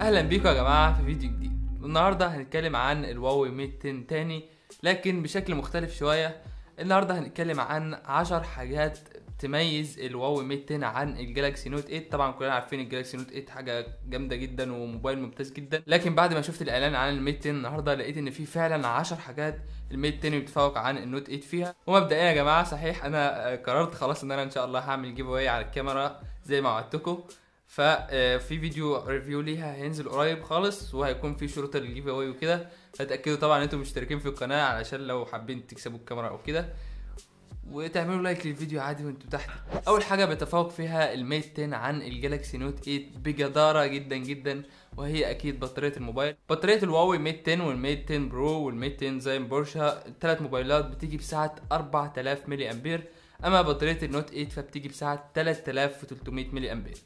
اهلا بيكم يا جماعه في فيديو جديد النهارده هنتكلم عن الواوي ميت 10 تاني لكن بشكل مختلف شويه النهارده هنتكلم عن 10 حاجات تميز الواوي ميت 10 عن الجالكسي نوت 8 طبعا كلنا عارفين الجالكسي نوت 8 حاجه جامده جدا وموبايل ممتاز جدا لكن بعد ما شفت الاعلان عن الميت 10 النهارده لقيت ان في فعلا 10 حاجات الميت 10 بيتفوق عن النوت 8 فيها ومبدئيا يا جماعه صحيح انا قررت خلاص ان انا ان شاء الله هعمل جيف اواي على الكاميرا زي ما وعدتكم ففي آه، فيديو ريفيو ليها هينزل قريب خالص وهيكون في شروط الجيف اواي وكده فتاكدوا طبعا ان انتم مشتركين في القناه علشان لو حابين تكسبوا الكاميرا او كده وتعملوا لايك للفيديو عادي وانتم تحت اول حاجه بيتفوق فيها الميت 10 عن الجالكسي نوت 8 بجداره جدا جدا وهي اكيد بطاريه الموبايل بطاريه الواوي ميت 10 والميت 10 برو والميت 10 زي بورشا الثلاث موبايلات بتيجي بسعه 4000 ملي امبير اما بطاريه النوت 8 فبتيجي بسعه 3300 ملي امبير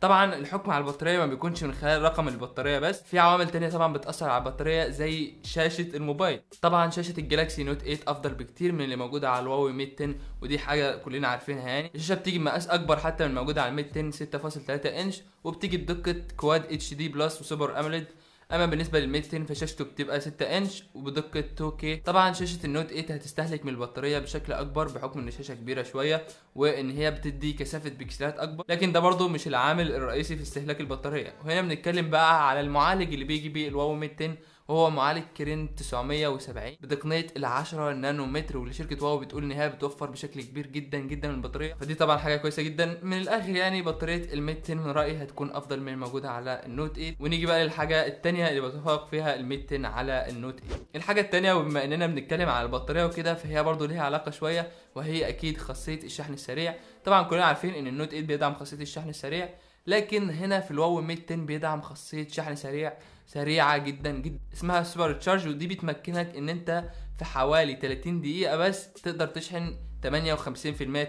طبعا الحكم على البطاريه ما بيكونش من خلال رقم البطاريه بس في عوامل تانية طبعا بتاثر على البطاريه زي شاشه الموبايل طبعا شاشه الجلاكسي نوت 8 افضل بكتير من اللي موجوده على الواوي ميت 10 ودي حاجه كلنا عارفينها يعني الشاشه بتيجي بمقاس اكبر حتى من الموجوده على الميت 10 6.3 انش وبتيجي بدقه كواد اتش دي بلس وسوبر اموليد اما بالنسبه 10 فشاشته بتبقى 6 انش وبدقه 2K طبعا شاشه النوت 8 إيه هتستهلك من البطاريه بشكل اكبر بحكم ان الشاشه كبيره شويه وان هي بتدي كثافه بكسلات اكبر لكن ده برضه مش العامل الرئيسي في استهلاك البطاريه وهنا بنتكلم بقى على المعالج اللي بيجي بيه الواو ميد 10 وهو معالج كرين 970 بتقنيه ال 10 نانومتر واللي شركه واو بتقول ان هي بتوفر بشكل كبير جدا جدا من البطاريه فدي طبعا حاجه كويسه جدا من الاخر يعني بطاريه الميت 10 من رايي هتكون افضل من الموجوده على النوت 8 ونيجي بقى للحاجه الثانيه اللي بتفوق فيها الميت 10 على النوت 8 الحاجه الثانيه وبما اننا بنتكلم على البطاريه وكده فهي برضو ليها علاقه شويه وهي اكيد خاصيه الشحن السريع طبعا كلنا عارفين ان النوت 8 بيدعم خاصيه الشحن السريع لكن هنا في الواو ميت 10 بيدعم خاصيه شحن سريع سريعه جدا جدا اسمها سوبر تشارج ودي بتمكنك ان انت في حوالي 30 دقيقه بس تقدر تشحن 58%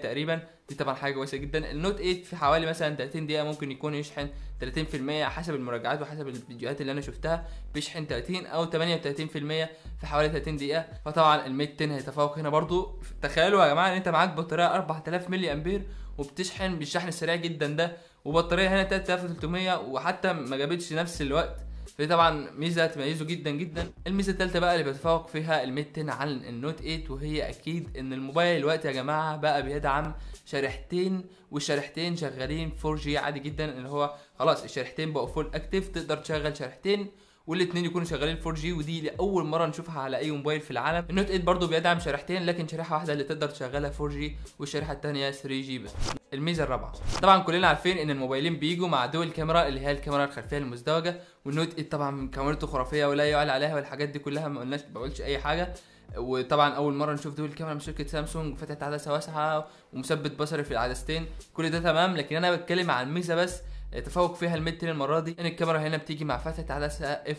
تقريبا دي طبعا حاجه كويسه جدا النوت 8 في حوالي مثلا 30 دقيقه ممكن يكون يشحن 30% حسب المراجعات وحسب الفيديوهات اللي انا شفتها بيشحن 30 او 38% في حوالي 30 دقيقه فطبعا الميت 10 هيتفوق هنا برضو تخيلوا يا جماعه ان انت معاك بطاريه 4000 ملي امبير وبتشحن بالشحن السريع جدا ده وبطاريه هنا 3300 وحتى ما جابتش نفس الوقت فدي طبعا ميزه تميزه جدا جدا الميزه الثالثه بقى اللي بيتفوق فيها الميد 10 عن النوت 8 وهي اكيد ان الموبايل دلوقتي يا جماعه بقى بيدعم شريحتين والشريحتين شغالين 4G عادي جدا اللي هو خلاص الشريحتين بقوا فول اكتف تقدر تشغل شريحتين والاثنين يكونوا شغالين 4G ودي لاول مره نشوفها على اي موبايل في العالم النوت 8 برضه بيدعم شريحتين لكن شريحه واحده اللي تقدر تشغلها 4G والشريحه الثانيه 3G بس الميزه الرابعه طبعا كلنا عارفين ان الموبايلين بيجوا مع دول كاميرا اللي هي الكاميرا الخلفيه المزدوجه والنوت 8 طبعا كاميرته خرافيه ولا يعلى عليها والحاجات دي كلها ما قلناش ما بقولش اي حاجه وطبعا اول مره نشوف دول الكاميرا من شركه سامسونج فتحت عدسه واسعه ومثبت بصري في العدستين كل ده تمام لكن انا بتكلم عن ميزه بس تفوق فيها الميد تيرن المره دي ان الكاميرا هنا بتيجي مع فتحه عدسه اف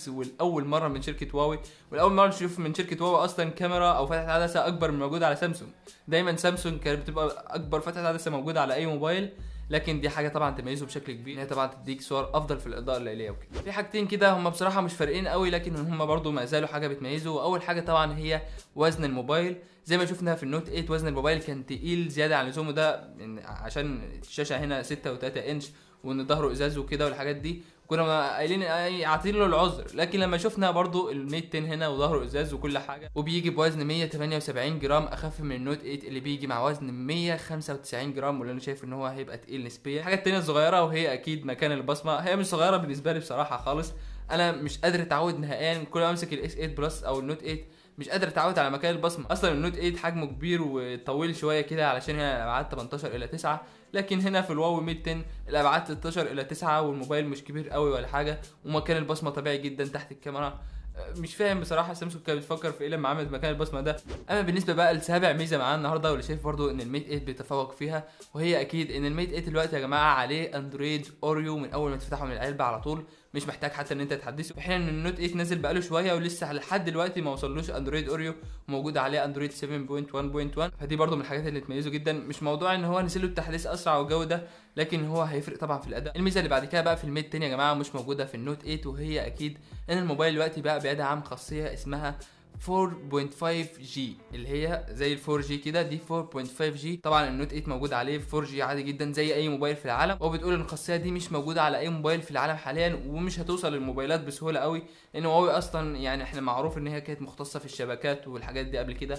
1.6 والاول مره من شركه هواوي والاول مره نشوف من شركه هواوي اصلا كاميرا او فتحه عدسه اكبر من موجوده على سامسونج دايما سامسونج كانت بتبقى اكبر فتحه عدسه موجوده على اي موبايل لكن دي حاجه طبعا تميزه بشكل كبير ان هي طبعا تديك صور افضل في الاضاءه الليليه وكده في حاجتين كده هم بصراحه مش فارقين قوي لكن هم برضو ما زالوا حاجه بتميزه واول حاجه طبعا هي وزن الموبايل زي ما شفنا في النوت 8 وزن الموبايل كان تقيل زياده عن اللزوم ده عشان الشاشه هنا 6.3 انش وان ظهره ازاز وكده والحاجات دي كنا قايلين عاطين له العذر لكن لما شفنا برضو النيت 10 هنا وظهره ازاز وكل حاجه وبيجي بوزن 178 جرام اخف من النوت 8 اللي بيجي مع وزن 195 جرام واللي انا شايف ان هو هيبقى تقيل نسبيا الحاجه الثانيه الصغيره وهي اكيد مكان البصمه هي مش صغيره بالنسبه لي بصراحه خالص انا مش قادر اتعود نهائيا كل ما امسك الاس 8 بلس او النوت 8 مش قادر اتعود على مكان البصمه اصلا النوت 8 حجمه كبير وطويل شويه كده علشان هي الابعاد 18 الى 9 لكن هنا في الواو ميد 10 الابعاد 16 الى 9 والموبايل مش كبير قوي ولا حاجه ومكان البصمه طبيعي جدا تحت الكاميرا مش فاهم بصراحه سامسونج كانت بتفكر في ايه لما عملت مكان البصمه ده اما بالنسبه بقى لسابع ميزه معانا النهارده واللي شايف برضو ان الميت 8 بيتفوق فيها وهي اكيد ان الميت 8 دلوقتي يا جماعه عليه اندرويد اوريو من اول ما تفتحه من العلبه على طول مش محتاج حتى ان انت تحدثه في حين ان النوت 8 نازل بقاله شويه ولسه لحد دلوقتي ما وصلوش اندرويد اوريو موجود عليه اندرويد 7.1.1 فدي برضو من الحاجات اللي تميزه جدا مش موضوع ان هو نزل له التحديث اسرع والجو ده لكن هو هيفرق طبعا في الاداء الميزه اللي بعد كده بقى في الميد تاني يا جماعه مش موجوده في النوت 8 وهي اكيد ان الموبايل دلوقتي بقى بيدعم خاصيه اسمها 45 جي اللي هي زي ال 4 جي كده دي 45 جي طبعا النوت 8 موجود عليه 4 جي عادي جدا زي اي موبايل في العالم وبتقول ان الخاصيه دي مش موجوده على اي موبايل في العالم حاليا ومش هتوصل للموبايلات بسهوله قوي لان هواوي اصلا يعني احنا معروف ان هي كانت مختصه في الشبكات والحاجات دي قبل كده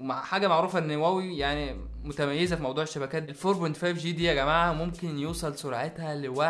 وحاجه معروفه ان هواوي يعني متميزه في موضوع الشبكات ال 4.5 جي دي يا جماعه ممكن يوصل سرعتها ل 1.2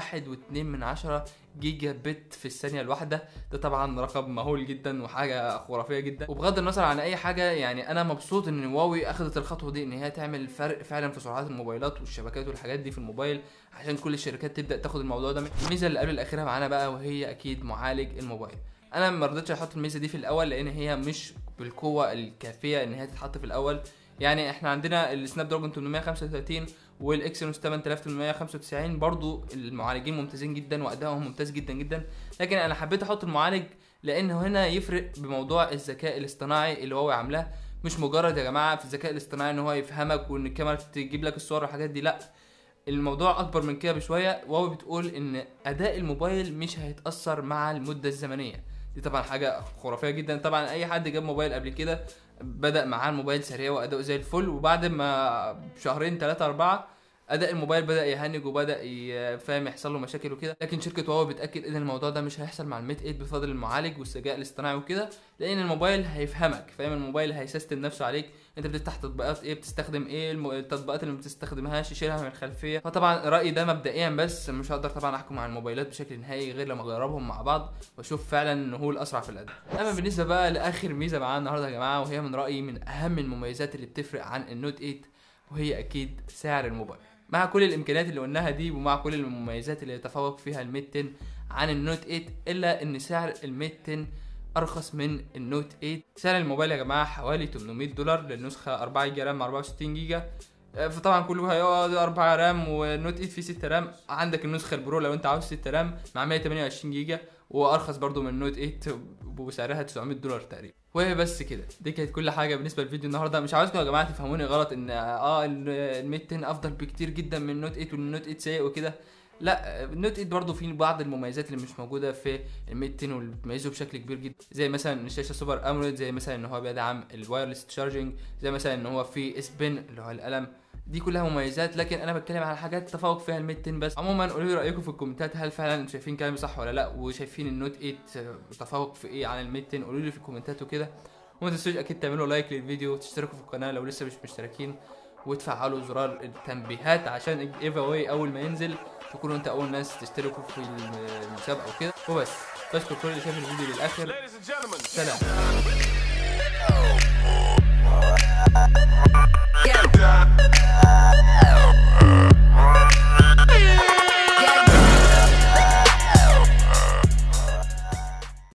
من عشرة جيجا بت في الثانيه الواحده ده طبعا رقم مهول جدا وحاجه خرافيه جدا وبغض النظر عن اي حاجه يعني انا مبسوط ان هواوي اخذت الخطوه دي ان هي تعمل فرق فعلا في سرعات الموبايلات والشبكات والحاجات دي في الموبايل عشان كل الشركات تبدا تاخد الموضوع ده الميزه اللي قبل الاخيره معانا بقى وهي اكيد معالج الموبايل انا ما رضيتش احط الميزه دي في الاول لان هي مش بالقوه الكافيه ان هي تتحط في الاول يعني احنا عندنا السناب دراجون 835 والاكسينوس 8895 برضو المعالجين ممتازين جدا وادائهم ممتاز جدا جدا لكن انا حبيت احط المعالج لانه هنا يفرق بموضوع الذكاء الاصطناعي اللي هو عاملاه مش مجرد يا جماعه في الذكاء الاصطناعي ان هو يفهمك وان الكاميرا تجيب لك الصور والحاجات دي لا الموضوع اكبر من كده بشويه وهو بتقول ان اداء الموبايل مش هيتاثر مع المده الزمنيه دي طبعا حاجه خرافيه جدا طبعا اي حد جاب موبايل قبل كده بدا معاه الموبايل سريع واداؤه زي الفل وبعد ما شهرين ثلاثة أربعة اداء الموبايل بدا يهنج وبدا فاهم يحصل له مشاكل وكده لكن شركه هواوي بتاكد ان الموضوع ده مش هيحصل مع الميت 8 بفضل المعالج والذكاء الاصطناعي وكده لان الموبايل هيفهمك فاهم الموبايل هيسيستم نفسه عليك انت بتفتح تطبيقات ايه بتستخدم ايه التطبيقات اللي ما بتستخدمهاش يشيلها من الخلفيه فطبعا رايي ده مبدئيا بس مش هقدر طبعا احكم على الموبايلات بشكل نهائي غير لما اجربهم مع بعض واشوف فعلا ان هو الاسرع في الاداء اما بالنسبه بقى لاخر ميزه معانا النهارده يا جماعه وهي من رايي من اهم المميزات اللي بتفرق عن النوت 8 وهي اكيد سعر الموبايل مع كل الامكانيات اللي قلناها دي ومع كل المميزات اللي يتفوق فيها الميت 10 عن النوت 8 الا ان سعر الميت 10 ارخص من النوت 8 سعر الموبايل يا جماعه حوالي 800 دولار للنسخه 4 جيجا رام آه، 64 جيجا فطبعا كله هيقعد 4 رام ونوت 8 فيه 6 رام عندك النسخه البرو لو انت عاوز 6 رام مع 128 جيجا وارخص برضو من نوت 8 وسعرها 900 دولار تقريبا وهي بس كده دي كانت كل حاجه بالنسبه للفيديو النهارده مش عاوزكم يا جماعه تفهموني غلط ان اه الميد 10 افضل بكتير جدا من النوت 8 والنوت 8 سيء وكده لا النوت 8 برضه فيه بعض المميزات اللي مش موجوده في الميد 10 واللي بتميزه بشكل كبير جدا زي مثلا الشاشه سوبر اموليد زي مثلا ان هو بيدعم الوايرلس تشارجنج زي مثلا ان هو فيه اس بن اللي هو القلم دي كلها مميزات لكن انا بتكلم على حاجات تفوق فيها الميد 10 بس عموما قولوا لي رايكم في الكومنتات هل فعلا انتوا شايفين كلامي صح ولا لا وشايفين النوت 8 تفوق في ايه عن الميد 10 قولوا لي في الكومنتات وكده وما تنسوش اكيد تعملوا لايك للفيديو وتشتركوا في القناه لو لسه مش مشتركين وتفعلوا زرار التنبيهات عشان الجيف اواي اول ما ينزل تكونوا انت اول ناس تشتركوا في المسابقه وكده وبس بشكر كل اللي شاف الفيديو للاخر سلام Yeah.